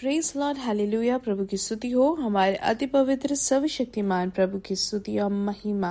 press Lord hallelujah प्रभु की स्तुति हो हमारे अति पवित्र सर्वशक्तिमान प्रभु की स्तुति और महिमा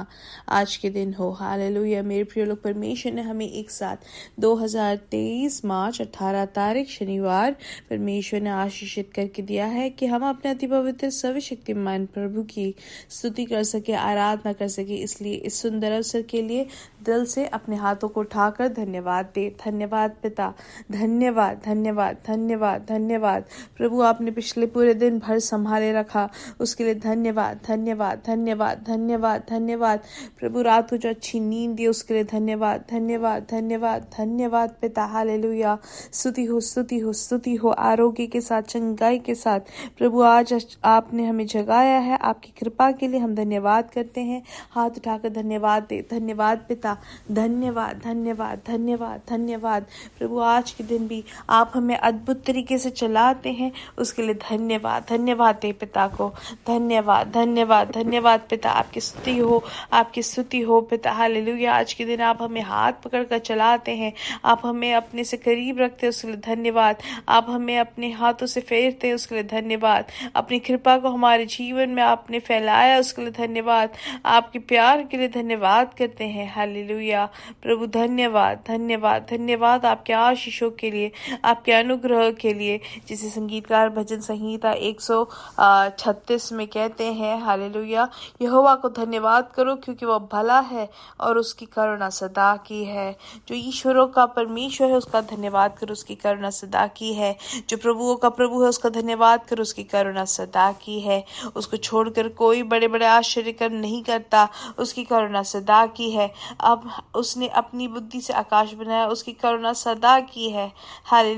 आज के दिन हो हालेलुया मेरे प्रिय लोग परमेश्वर ने हमें एक साथ 2023 मार्च 18 तारीख शनिवार परमेश्वर ने आशीषित करके दिया है कि हम अपने अति पवित्र सर्वशक्तिमान प्रभु की स्तुति कर सके आराधना कर सके इसलिए इस सुंदर अवसर के लिए दिल से अपने हाथों को उठाकर धन्यवाद दे धन्यवाद पिता धन्यवाद धन्यवाद धन्यवाद धन्यवाद प्रभु प्रभु आपने पिछले पूरे दिन भर संभाले रखा उसके लिए धन्यवाद धन्यवाद धन्यवाद धन्यवाद धन्यवाद प्रभु रात को जो अच्छी नींद दी उसके लिए धन्यवाद धन्यवाद धन्यवाद धन्यवाद पिता हाले लुया स्तुति हो स्तुति हो स्तुति हो आरोग्य के साथ चंगाई के साथ प्रभु आज आपने हमें जगाया है आपकी कृपा के लिए हम धन्यवाद करते हैं हाथ उठाकर धन्यवाद दे धन्यवाद पिता धन्यवाद धन्यवाद धन्यवाद धन्यवाद प्रभु आज के दिन भी आप हमें अद्भुत तरीके से चलाते हैं उसके लिए धन्यवाद धन्यवाद दे पिता को धन्यवाद धन्यवाद धन्यवाद पिता आपकी स्तुति हो आपकी स्तुति हो पिता हालेलुया आज के दिन आप हमें हाथ पकड़ कर चलाते हैं आप हमें अपने से करीब रखते हैं उसके लिए धन्यवाद आप हमें अपने हाथों से फेरते हैं उसके लिए धन्यवाद अपनी कृपा को हमारे जीवन में आपने फैलाया उसके लिए धन्यवाद आपके प्यार के लिए धन्यवाद करते हैं हालेलुया प्रभु धन्यवाद धन्यवाद धन्यवाद आपके आशीषों के लिए आपके अनुग्रह के लिए जिसे संगीत का गीतकार भजन संहिता 136 में कहते हैं हालेलुया यहोवा को धन्यवाद करो क्योंकि वह भला है और उसकी करुणा सदा की है जो ईश्वरों का परमेश्वर है उसका धन्यवाद करो उसकी करुणा सदा की है जो प्रभुओं का प्रभु है उसका धन्यवाद करो उसकी करुणा सदा की है उसको छोड़कर कोई बड़े बड़े आश्चर्य कर नहीं करता उसकी करुणा सदा की है अब उसने अपनी बुद्धि से आकाश बनाया उसकी करुणा सदा की है हाले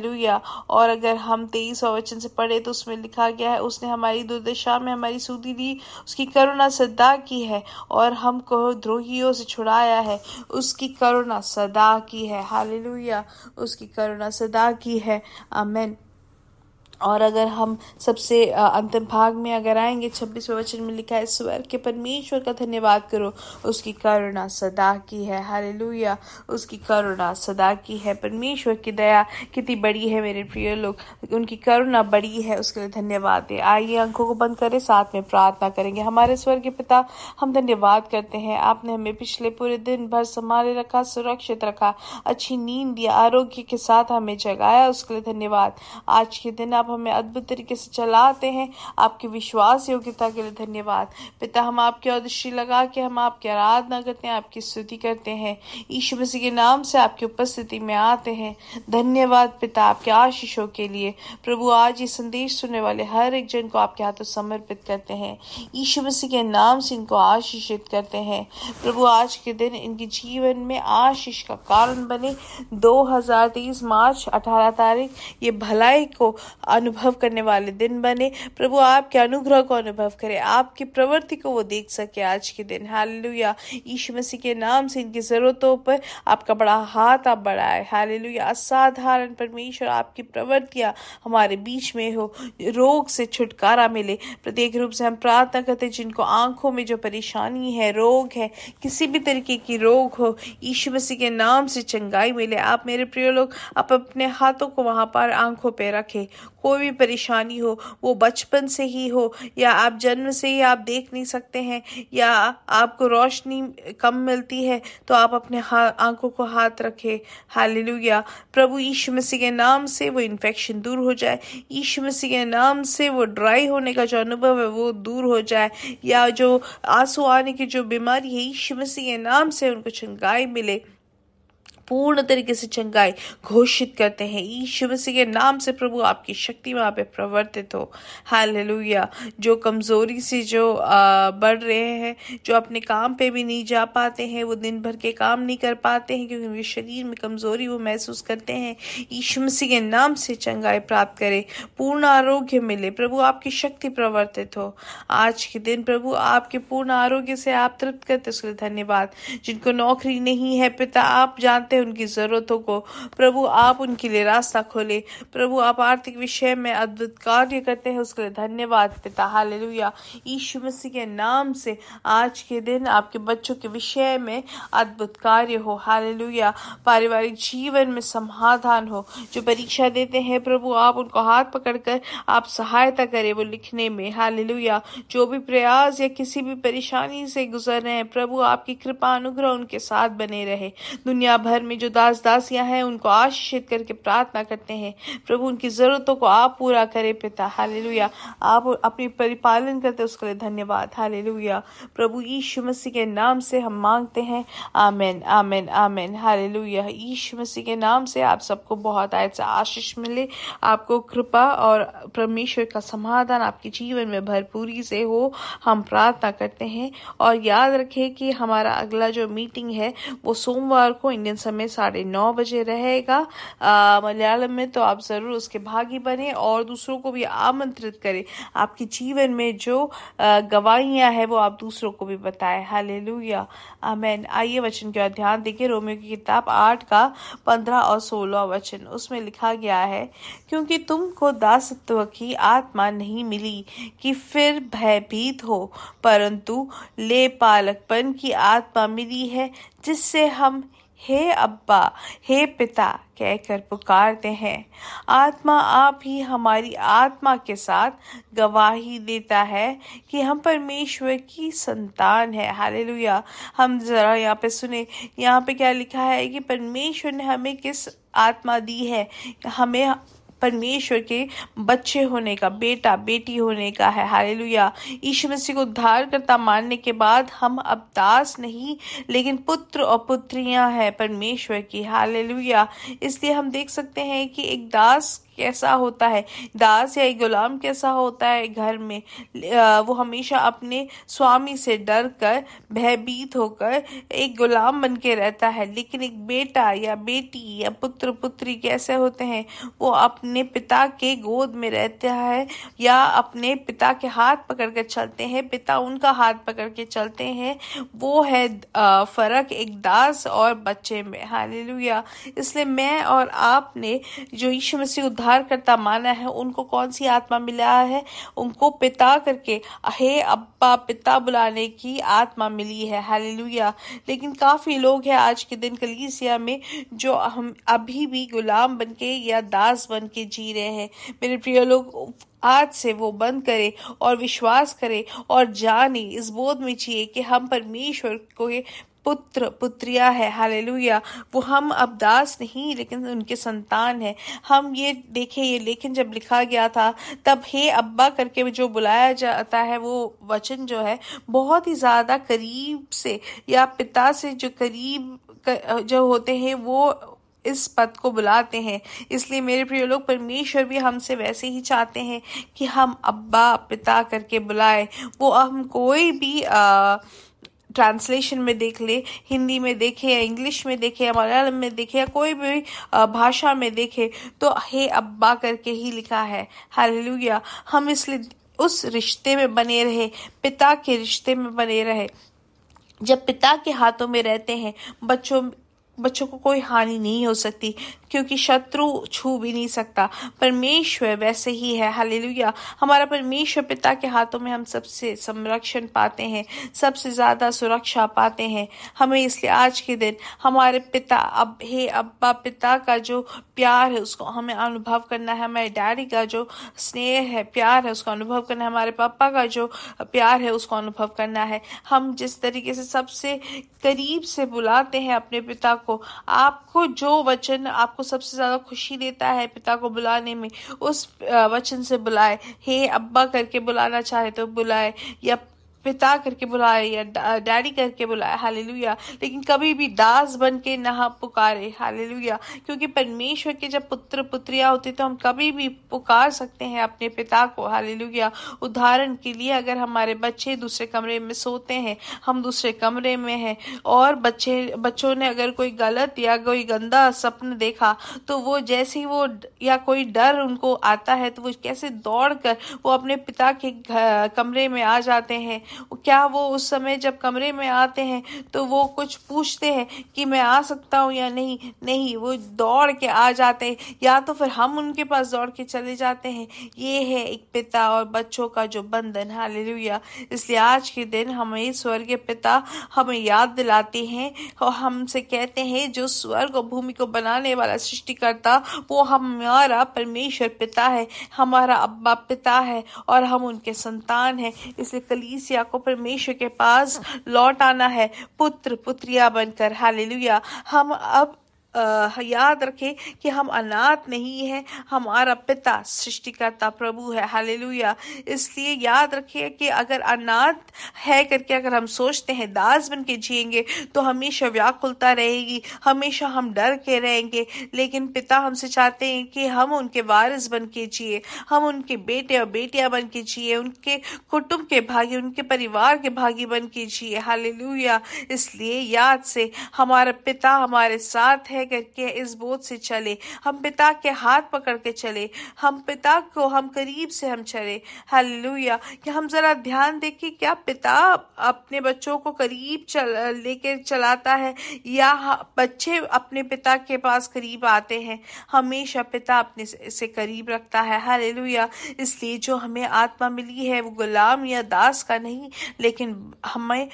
और अगर हम तेईस वचन से से पढ़े तो उसमें लिखा गया है उसने हमारी दुर्दशा में हमारी सूदी ली उसकी करुणा सदा की है और हमको द्रोहियों से छुड़ाया है उसकी करुणा सदा की है हाल उसकी करुणा सदा की है अमेन और अगर हम सबसे अंतिम भाग में अगर आएंगे छब्बीसवें वचन में लिखा है स्वर के परमेश्वर का धन्यवाद करो उसकी करुणा सदा की है हरे उसकी करुणा सदा की है परमेश्वर की दया कितनी बड़ी है मेरे प्रिय लोग उनकी करुणा बड़ी है उसके लिए धन्यवाद दे आइए आंखों को बंद करें साथ में प्रार्थना करेंगे हमारे स्वर के पिता हम धन्यवाद करते हैं आपने हमें पिछले पूरे दिन भर संभाले रखा सुरक्षित रखा अच्छी नींद दिया आरोग्य के साथ हमें जगाया उसके लिए धन्यवाद आज के दिन आप आप हमें अद्भुत तरीके से चलाते हैं आपके विश्वास योग्यता के लिए धन्यवाद पिता हम आपकी और लगा के हम आपकी आराधना करते हैं आपकी स्तुति करते हैं ईश्व मसीह के नाम से आपकी उपस्थिति में आते हैं धन्यवाद पिता आपके आशीषों के लिए प्रभु आज ये संदेश सुनने वाले हर एक जन को आपके हाथों समर्पित करते हैं ईश्व मसीह के नाम से इनको आशीषित करते हैं प्रभु आज के दिन इनके जीवन में आशीष का कारण बने 2023 मार्च 18 तारीख ये भलाई को अनुभव करने वाले दिन बने प्रभु आपके अनुग्रह को अनुभव करें आपकी प्रवृत्ति को वो देख सके आज के दिन हालेलुया यीशु मसीह के नाम से इनकी ज़रूरतों पर आपका बड़ा हाथ आप बढ़ाए हालेलुया असाधारण परमेश्वर आपकी प्रवृत्तियाँ हमारे बीच में हो रोग से छुटकारा मिले प्रत्येक रूप से हम प्रार्थना करते जिनको आंखों में जो परेशानी है रोग है किसी भी तरीके की रोग हो यीशु मसीह के नाम से चंगाई मिले आप मेरे प्रिय लोग आप अपने हाथों को वहाँ पर आंखों पर रखें कोई भी परेशानी हो वो बचपन से ही हो या आप जन्म से ही आप देख नहीं सकते हैं या आपको रोशनी कम मिलती है तो आप अपने हा आंखों को हाथ रखें हालेलुया प्रभु यीशु मसीह के नाम से वो इन्फेक्शन दूर हो जाए यीशु मसीह के नाम से वो ड्राई होने का जो अनुभव है वो दूर हो जाए या जो आंसू आने की जो बीमारी है यीशु मसीह के नाम से उनको चंगाई मिले पूर्ण तरीके से चंगाई घोषित करते हैं यीशु मसीह के नाम से प्रभु आपकी शक्ति वहाँ पे प्रवर्तित हो हालेलुया जो कमज़ोरी से जो बढ़ रहे हैं जो अपने काम पे भी नहीं जा पाते हैं वो दिन भर के काम नहीं कर पाते हैं क्योंकि उनके शरीर में कमज़ोरी वो महसूस करते हैं ईशु मसीह के नाम से चंगाई प्राप्त करें पूर्ण आरोग्य मिले प्रभु आपकी शक्ति प्रवर्तित हो आज के दिन प्रभु आपके पूर्ण आरोग्य से आप तृप्त करते उसके धन्यवाद जिनको नौकरी नहीं है पिता आप जानते है उनकी ज़रूरतों को प्रभु आप उनके लिए रास्ता खोले प्रभु आप आर्थिक विषय में अद्भुत कार्य करते हैं उसके लिए धन्यवाद पिता लुया ईशु मसीह के नाम से आज के दिन आपके बच्चों के विषय में अद्भुत कार्य हो लुया पारिवारिक जीवन में समाधान हो जो परीक्षा देते हैं प्रभु आप उनको हाथ पकड़कर आप सहायता करें वो लिखने में हाल लुया जो भी प्रयास या किसी भी परेशानी से गुजर रहे हैं प्रभु आपकी कृपा अनुग्रह उनके साथ बने रहे दुनिया भर में जो दास दासियां हैं उनको आशीषित करके प्रार्थना करते हैं प्रभु उनकी ज़रूरतों को आप पूरा करें पिता हाले आप अपनी परिपालन करते उसके लिए धन्यवाद हाले प्रभु यीशु मसीह के नाम से हम मांगते हैं आमेन आमेन आमेन हाले यीशु मसीह के नाम से आप सबको बहुत से आशीष मिले आपको कृपा और परमेश्वर का समाधान आपके जीवन में भरपूरी से हो हम प्रार्थना करते हैं और याद रखें कि हमारा अगला जो मीटिंग है वो सोमवार को इंडियन समय में साढ़े नौ बजे रहेगा मलयालम में तो आप ज़रूर उसके भागी बने और दूसरों को भी आमंत्रित करें आपके जीवन में जो गवाहियां है वो आप दूसरों को भी बताएं हाले लुया आमेन आइए वचन की ओर ध्यान देखिए रोमियो की किताब आठ का पंद्रह और सोलह वचन उसमें लिखा गया है क्योंकि तुमको दासत्व की आत्मा नहीं मिली कि फिर भयभीत हो परंतु ले पालकपन की आत्मा मिली है जिससे हम हे अब्बा हे पिता कहकर पुकारते हैं आत्मा आप ही हमारी आत्मा के साथ गवाही देता है कि हम परमेश्वर की संतान है हालेलुया हम ज़रा यहाँ पे सुने यहाँ पे क्या लिखा है कि परमेश्वर ने हमें किस आत्मा दी है हमें परमेश्वर के बच्चे होने का बेटा बेटी होने का है लुया ईश मसीह को उद्धार करता मानने के बाद हम अब दास नहीं लेकिन पुत्र और पुत्रियां हैं परमेश्वर की लुया इसलिए हम देख सकते हैं कि एक दास कैसा होता है दास या गुलाम कैसा होता है घर में वो हमेशा अपने स्वामी से डर कर भयभीत होकर एक गुलाम बन के रहता है लेकिन एक बेटा या बेटी या पुत्र पुत्री कैसे होते हैं वो अपने पिता के गोद में रहता है या अपने पिता के हाथ पकड़ कर चलते हैं पिता उनका हाथ पकड़ के चलते हैं वो है फ़र्क एक दास और बच्चे में हाल इसलिए मैं और आपने जो यीशु मसीह उद्धार उद्धारकर्ता माना है उनको कौन सी आत्मा मिला है उनको पिता करके हे अब्बा पिता बुलाने की आत्मा मिली है हालेलुया लेकिन काफ़ी लोग हैं आज के दिन कलीसिया में जो हम अभी भी गुलाम बनके या दास बनके जी रहे हैं मेरे प्रिय लोग आज से वो बंद करें और विश्वास करें और जाने इस बोध में चाहिए कि हम परमेश्वर को पुत्र पुत्रिया है हालेलुया वो हम अब दास नहीं लेकिन उनके संतान है हम ये देखें ये लेखन जब लिखा गया था तब हे अब्बा करके जो बुलाया जाता है वो वचन जो है बहुत ही ज़्यादा करीब से या पिता से जो करीब जो होते हैं वो इस पद को बुलाते हैं इसलिए मेरे प्रिय लोग परमेश्वर भी हमसे वैसे ही चाहते हैं कि हम अब्बा पिता करके बुलाएं वो हम कोई भी आ, ट्रांसलेशन में देख ले हिंदी में देखे या इंग्लिश में देखे या मलयालम में देखे या कोई भी भाषा में देखे तो हे अब्बा करके ही लिखा है हालेलुया हम इसलिए उस रिश्ते में बने रहे पिता के रिश्ते में बने रहे जब पिता के हाथों में रहते हैं बच्चों बच्चों को कोई हानि नहीं हो सकती क्योंकि शत्रु छू भी नहीं सकता परमेश्वर वैसे ही है हालेलुया हमारा परमेश्वर पिता के हाथों में हम सबसे संरक्षण पाते हैं सबसे ज़्यादा सुरक्षा पाते हैं हमें इसलिए आज के दिन हमारे पिता अब हे अब्बा पिता का जो प्यार है उसको हमें अनुभव करना है हमारे डैडी का जो स्नेह है प्यार है उसको अनुभव करना है हमारे पापा का जो प्यार है उसको अनुभव करना है हम जिस तरीके से सबसे करीब से बुलाते हैं अपने पिता को आपको जो वचन आप आपको सबसे ज़्यादा खुशी देता है पिता को बुलाने में उस वचन से बुलाए हे अब्बा करके बुलाना चाहे तो बुलाए या पिता करके बुलाए या डैडी करके बुलाए हालेलुया लेकिन कभी भी दास बन के ना पुकारे हालेलुया क्योंकि परमेश्वर के जब पुत्र पुत्रियां होती तो हम कभी भी पुकार सकते हैं अपने पिता को हालेलुया उदाहरण के लिए अगर हमारे बच्चे दूसरे कमरे में सोते हैं हम दूसरे कमरे में हैं और बच्चे बच्चों ने अगर कोई गलत या कोई गंदा सपन देखा तो वो जैसे ही वो या कोई डर उनको आता है तो वो कैसे दौड़ कर वो अपने पिता के कमरे में आ जाते हैं क्या वो उस समय जब कमरे में आते हैं तो वो कुछ पूछते हैं कि मैं आ सकता हूँ या नहीं नहीं वो दौड़ के आ जाते हैं या तो फिर हम उनके पास दौड़ के चले जाते हैं ये है एक पिता और बच्चों का जो बंधन हालेलुया इसलिए आज के दिन हमें स्वर्गीय पिता हमें याद दिलाते हैं और हमसे कहते हैं जो स्वर्ग और भूमि को बनाने वाला सृष्टिकर्ता वो हमारा परमेश्वर पिता है हमारा अब्बा पिता है और हम उनके संतान हैं इसलिए कलीसिया हालेलुया को परमेश्वर के पास लौट आना है पुत्र पुत्रिया बनकर हालेलुया हम अब याद रखें कि हम अनाथ नहीं हैं हमारा पिता सृष्टिकर्ता प्रभु है हालेलुया इसलिए याद रखें कि अगर अनाथ है करके अगर हम सोचते हैं दास बन के जियेंगे तो हमेशा व्याकुलता रहेगी हमेशा हम डर के रहेंगे लेकिन पिता हमसे चाहते हैं कि हम उनके वारिस बन के जिए हम उनके बेटे और बेटियां बन के जिए उनके कुटुंब के भागी उनके परिवार के भागी बन के जिए हालेलुया इसलिए याद से हमारा पिता हमारे साथ है तय करके इस बोध से चले हम पिता के हाथ पकड़ के चले हम पिता को हम करीब से हम चले हल्लुया कि हम ज़रा ध्यान देखें क्या पिता अपने बच्चों को करीब चल लेकर चलाता है या बच्चे अपने पिता के पास करीब आते हैं हमेशा पिता अपने से करीब रखता है हल्लुया इसलिए जो हमें आत्मा मिली है वो गुलाम या दास का नहीं लेकिन हमें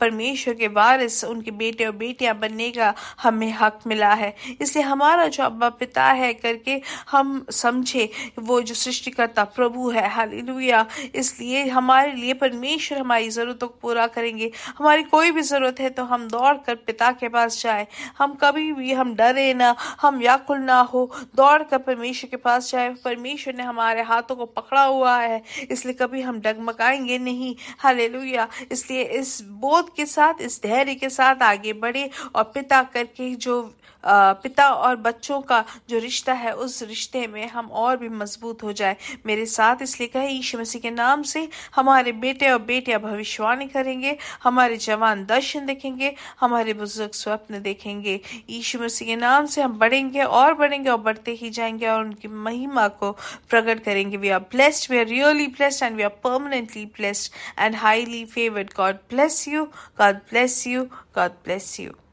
परमेश्वर के वारिस उनके बेटे और बेटियां बनने का हमें हक मिला पिता है इसलिए हमारा जो अब्बा पिता है करके हम समझे वो जो सृष्टिकर्ता प्रभु है हालेलुया इसलिए हमारे लिए परमेश्वर हमारी ज़रूरतों को पूरा करेंगे हमारी कोई भी ज़रूरत है तो हम दौड़ कर पिता के पास जाए हम कभी भी हम डरे ना हम व्याकुल ना हो दौड़ कर परमेश्वर के पास जाए परमेश्वर ने हमारे हाथों को पकड़ा हुआ है इसलिए कभी हम डगमगाएंगे नहीं हालेलुया इसलिए इस बोध के साथ इस धैर्य के साथ आगे बढ़े और पिता करके जो पिता और बच्चों का जो रिश्ता है उस रिश्ते में हम और भी मजबूत हो जाए मेरे साथ इसलिए कहे ईश मसीह के नाम से हमारे बेटे और बेटियां भविष्यवाणी करेंगे हमारे जवान दर्शन देखेंगे हमारे बुजुर्ग स्वप्न देखेंगे ईश मसीह के नाम से हम बढ़ेंगे और बढ़ेंगे और बढ़ते ही जाएंगे और उनकी महिमा को प्रकट करेंगे we are blessed we are really blessed and we are permanently blessed and highly favoured God bless you God bless you God bless you